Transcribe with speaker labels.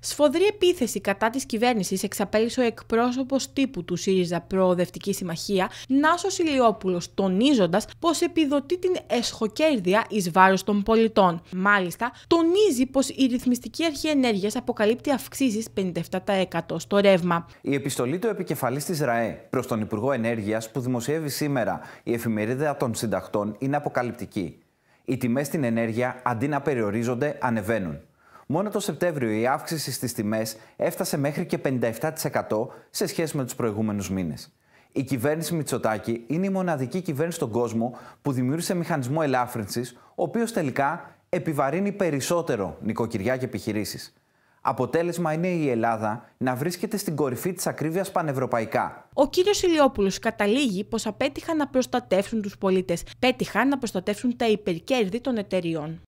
Speaker 1: Σφοδρή επίθεση κατά της κυβέρνησης εξαπέλυσε ο εκπρόσωπος τύπου του ΣΥΡΙΖΑ Προοδευτική Συμμαχία, Νάσος Ηλιόπουλος, τονίζοντας πως επιδοτεί την εσχοκέρδεια εις βάρος των πολιτών. Μάλιστα, τονίζει πως η ρυθμιστική αρχή ενέργειας αποκαλύπτει αυξήσεις 57% στο ρεύμα.
Speaker 2: Η επιστολή του επικεφαλής της ΡΑΕ προς τον Υπουργό Ενέργειας που δημοσιεύει σήμερα η εφημερίδα των συντακτών είναι αποκαλυπτική. Οι τιμές στην ενέργεια αντί να περιορίζονται, ανεβαίνουν. Μόνο το Σεπτέμβριο η αύξηση στις τιμές έφτασε μέχρι και 57% σε σχέση με τους προηγούμενους μήνες. Η κυβέρνηση Μητσοτάκη είναι η μοναδική κυβέρνηση στον κόσμο που δημιούργησε μηχανισμό ελάφρυνσης, ο οποίος τελικά επιβαρύνει περισσότερο νοικοκυριά και επιχειρήσεις. Αποτέλεσμα είναι η Ελλάδα να βρίσκεται στην κορυφή της ακρίβειας πανευρωπαϊκά.
Speaker 1: Ο κύριος Ηλιόπουλος καταλήγει πως απέτυχαν να προστατεύσουν τους πολίτες. Πέτυχαν να προστατεύσουν τα υπερκέρδη των εταιριών.